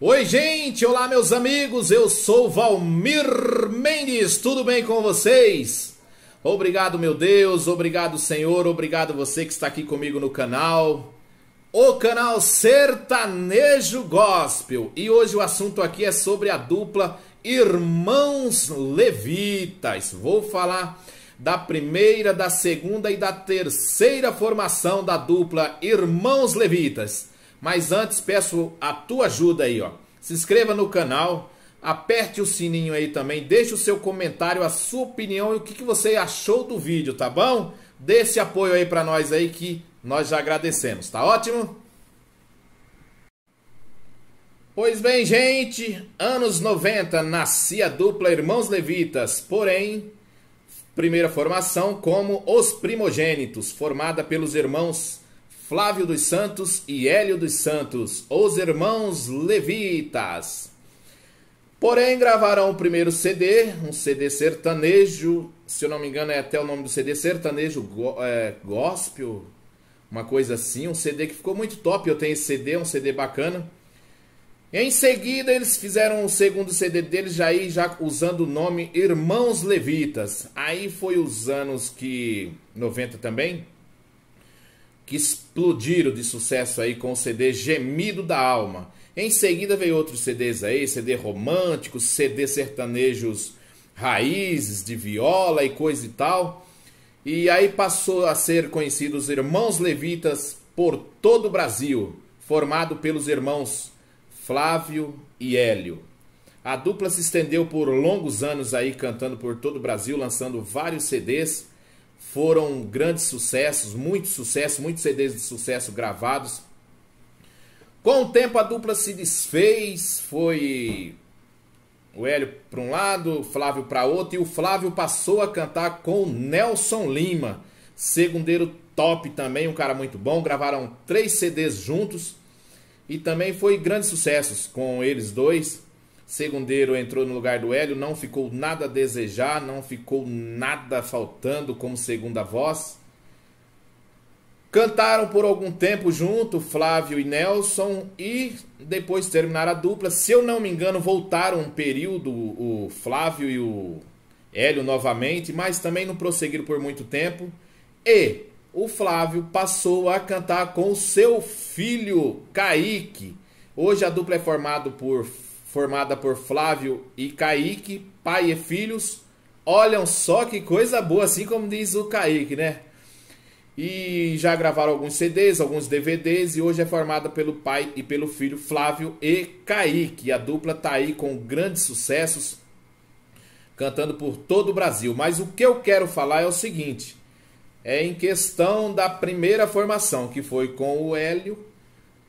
Oi, gente! Olá, meus amigos! Eu sou Valmir Mendes, tudo bem com vocês? Obrigado, meu Deus, obrigado, Senhor, obrigado você que está aqui comigo no canal, o canal Sertanejo Gospel. E hoje o assunto aqui é sobre a dupla Irmãos Levitas. Vou falar da primeira, da segunda e da terceira formação da dupla Irmãos Levitas. Mas antes peço a tua ajuda aí, ó. Se inscreva no canal, aperte o sininho aí também, deixe o seu comentário, a sua opinião e o que, que você achou do vídeo, tá bom? Dê esse apoio aí para nós aí que nós já agradecemos, tá ótimo? Pois bem, gente, anos 90 nascia a dupla Irmãos Levitas, porém, primeira formação como Os Primogênitos, formada pelos irmãos Flávio dos Santos e Hélio dos Santos, os irmãos levitas. Porém, gravaram o primeiro CD, um CD sertanejo, se eu não me engano é até o nome do CD, sertanejo go, é, gospel, uma coisa assim, um CD que ficou muito top, eu tenho esse CD, um CD bacana. Em seguida, eles fizeram o segundo CD deles, já, aí, já usando o nome Irmãos Levitas. Aí foi os anos que... 90 também, que explodiram de sucesso aí com o CD Gemido da Alma. Em seguida veio outros CDs aí, CD românticos, CD sertanejos raízes de viola e coisa e tal. E aí passou a ser conhecido os Irmãos Levitas por todo o Brasil, formado pelos irmãos Flávio e Hélio. A dupla se estendeu por longos anos aí cantando por todo o Brasil, lançando vários CDs foram grandes sucessos, muito sucesso, muitos CDs de sucesso gravados. Com o tempo a dupla se desfez, foi o Hélio para um lado, o Flávio para outro, e o Flávio passou a cantar com o Nelson Lima, segundeiro top também, um cara muito bom. Gravaram três CDs juntos e também foi grandes sucessos com eles dois. Segundeiro entrou no lugar do Hélio, não ficou nada a desejar, não ficou nada faltando como segunda voz. Cantaram por algum tempo junto, Flávio e Nelson, e depois terminaram a dupla. Se eu não me engano, voltaram um período o Flávio e o Hélio novamente, mas também não prosseguiram por muito tempo. E o Flávio passou a cantar com o seu filho Kaique. Hoje a dupla é formada por formada por Flávio e Kaique, pai e filhos. Olham só que coisa boa, assim como diz o Kaique, né? E já gravaram alguns CDs, alguns DVDs, e hoje é formada pelo pai e pelo filho Flávio e Kaique. E a dupla tá aí com grandes sucessos, cantando por todo o Brasil. Mas o que eu quero falar é o seguinte: é em questão da primeira formação, que foi com o Hélio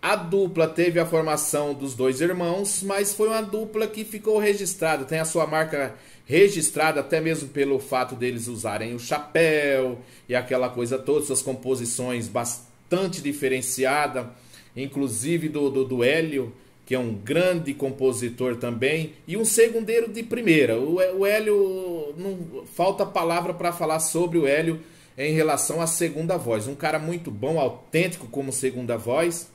a dupla teve a formação dos dois irmãos, mas foi uma dupla que ficou registrada, tem a sua marca registrada até mesmo pelo fato deles usarem o chapéu e aquela coisa toda, suas composições bastante diferenciada, inclusive do, do, do Hélio, que é um grande compositor também, e um segundeiro de primeira. O, o Hélio, não falta palavra para falar sobre o Hélio em relação à segunda voz. Um cara muito bom, autêntico como segunda voz,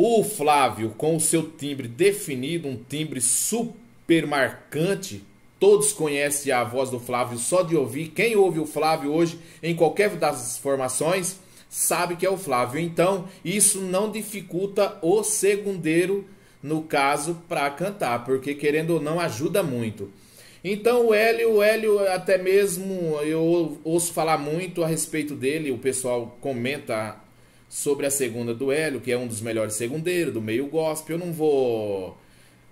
o Flávio, com o seu timbre definido, um timbre super marcante, todos conhecem a voz do Flávio só de ouvir. Quem ouve o Flávio hoje, em qualquer das formações, sabe que é o Flávio. Então, isso não dificulta o segundeiro, no caso, para cantar, porque querendo ou não, ajuda muito. Então o Hélio, o Hélio até mesmo eu ouço falar muito a respeito dele, o pessoal comenta sobre a segunda do Hélio, que é um dos melhores segundeiros do meio gospel. Eu não vou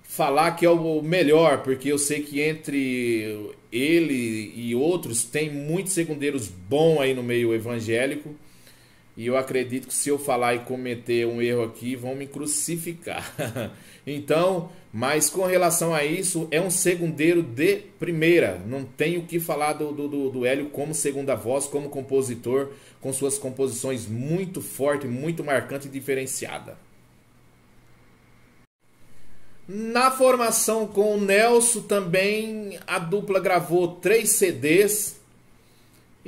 falar que é o melhor, porque eu sei que entre ele e outros tem muitos segundeiros bons aí no meio evangélico. E eu acredito que se eu falar e cometer um erro aqui, vão me crucificar. então, mas com relação a isso, é um segundeiro de primeira. Não tenho que falar do, do, do Hélio como segunda voz, como compositor, com suas composições muito forte, muito marcante e diferenciada. Na formação com o Nelson também a dupla gravou três CDs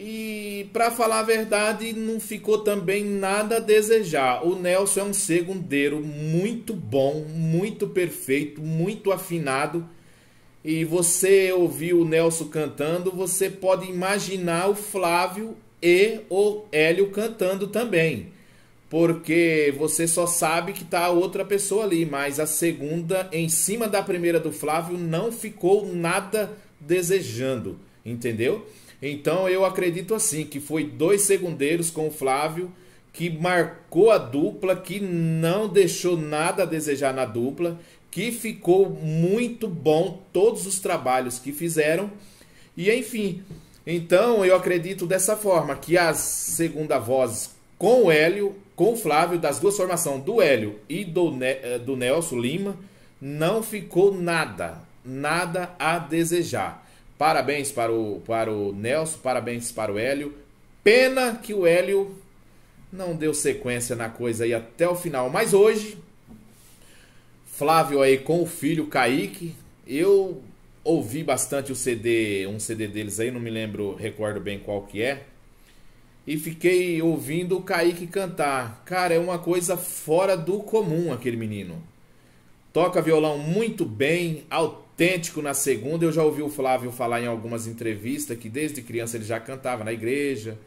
e para falar a verdade, não ficou também nada a desejar. O Nelson é um segundeiro muito bom, muito perfeito, muito afinado. E você ouviu o Nelson cantando, você pode imaginar o Flávio e o Hélio cantando também. Porque você só sabe que tá outra pessoa ali, mas a segunda em cima da primeira do Flávio não ficou nada desejando, entendeu? Então eu acredito assim que foi dois segundeiros com o Flávio que marcou a dupla, que não deixou nada a desejar na dupla, que ficou muito bom todos os trabalhos que fizeram. E enfim, então eu acredito dessa forma que as segunda vozes com o Hélio, com o Flávio, das duas formações, do Hélio e do, eh, do Nelson Lima, não ficou nada, nada a desejar. Parabéns para o, para o Nelson, parabéns para o Hélio. Pena que o Hélio não deu sequência na coisa aí até o final. Mas hoje, Flávio aí com o filho Kaique. Eu ouvi bastante o CD, um CD deles aí, não me lembro, recordo bem qual que é. E fiquei ouvindo o Kaique cantar. Cara, é uma coisa fora do comum aquele menino. Toca violão muito bem, alto autêntico na segunda. Eu já ouvi o Flávio falar em algumas entrevistas que desde criança ele já cantava na igreja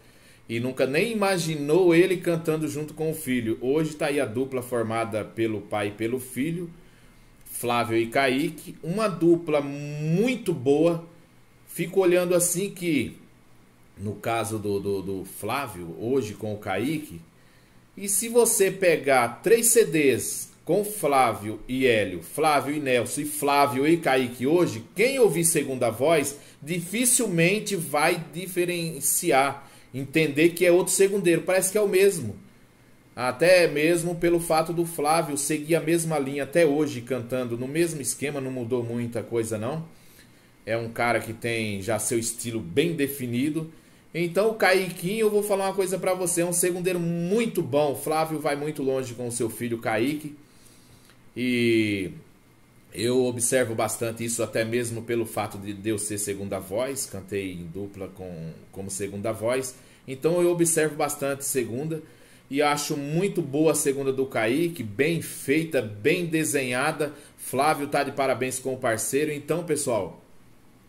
e nunca nem imaginou ele cantando junto com o filho. Hoje está aí a dupla formada pelo pai e pelo filho, Flávio e Kaique, uma dupla muito boa. Fico olhando assim que, no caso do, do, do Flávio, hoje com o Kaique, e se você pegar três CDs com Flávio e Hélio, Flávio e Nelson e Flávio e Kaique hoje, quem ouvir segunda voz dificilmente vai diferenciar, entender que é outro segundeiro, parece que é o mesmo. Até mesmo pelo fato do Flávio seguir a mesma linha até hoje, cantando no mesmo esquema, não mudou muita coisa não. É um cara que tem já seu estilo bem definido. Então, o Kaiquinho, eu vou falar uma coisa para você, é um segundeiro muito bom. O Flávio vai muito longe com o seu filho Kaique. E eu observo bastante isso até mesmo pelo fato de eu ser segunda voz, cantei em dupla com, como segunda voz. Então eu observo bastante segunda e acho muito boa a segunda do Kaique, bem feita, bem desenhada. Flávio tá de parabéns com o parceiro. Então, pessoal,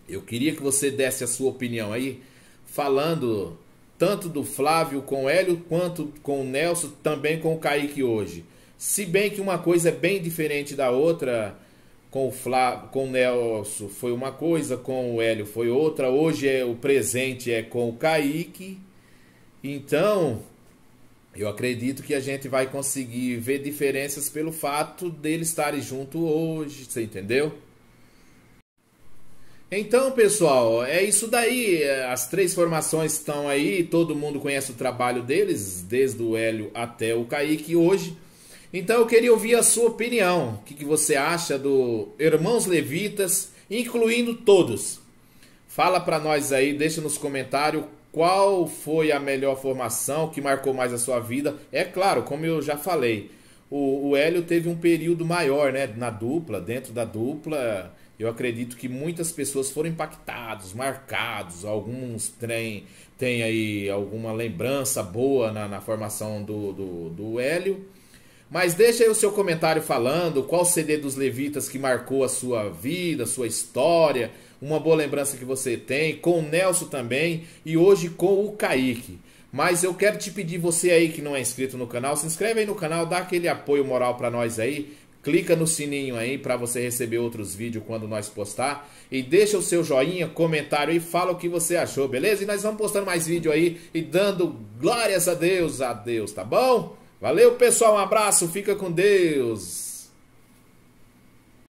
eu queria que você desse a sua opinião aí, falando tanto do Flávio com o Hélio, quanto com o Nelson, também com o Kaique hoje. Se bem que uma coisa é bem diferente da outra, com o, Flá, com o Nelson foi uma coisa, com o Hélio foi outra, hoje é o presente é com o Kaique. Então, eu acredito que a gente vai conseguir ver diferenças pelo fato deles estarem junto hoje, você entendeu? Então, pessoal, é isso daí. As três formações estão aí, todo mundo conhece o trabalho deles, desde o Hélio até o Kaique hoje. Então eu queria ouvir a sua opinião. O que, que você acha do Irmãos Levitas, incluindo todos? Fala para nós aí, deixa nos comentários qual foi a melhor formação que marcou mais a sua vida. É claro, como eu já falei, o, o Hélio teve um período maior, né? Na dupla, dentro da dupla. Eu acredito que muitas pessoas foram impactadas, marcados. Alguns têm, têm aí alguma lembrança boa na, na formação do, do, do Hélio. Mas deixa aí o seu comentário falando qual CD dos Levitas que marcou a sua vida, sua história, uma boa lembrança que você tem, com o Nelson também e hoje com o Kaique. Mas eu quero te pedir, você aí que não é inscrito no canal, se inscreve aí no canal, dá aquele apoio moral para nós aí, clica no sininho aí para você receber outros vídeos quando nós postar e deixa o seu joinha, comentário e fala o que você achou, beleza? E nós vamos postando mais vídeo aí e dando glórias a Deus, a Deus, tá bom? Valeu, pessoal. Um abraço. Fica com Deus.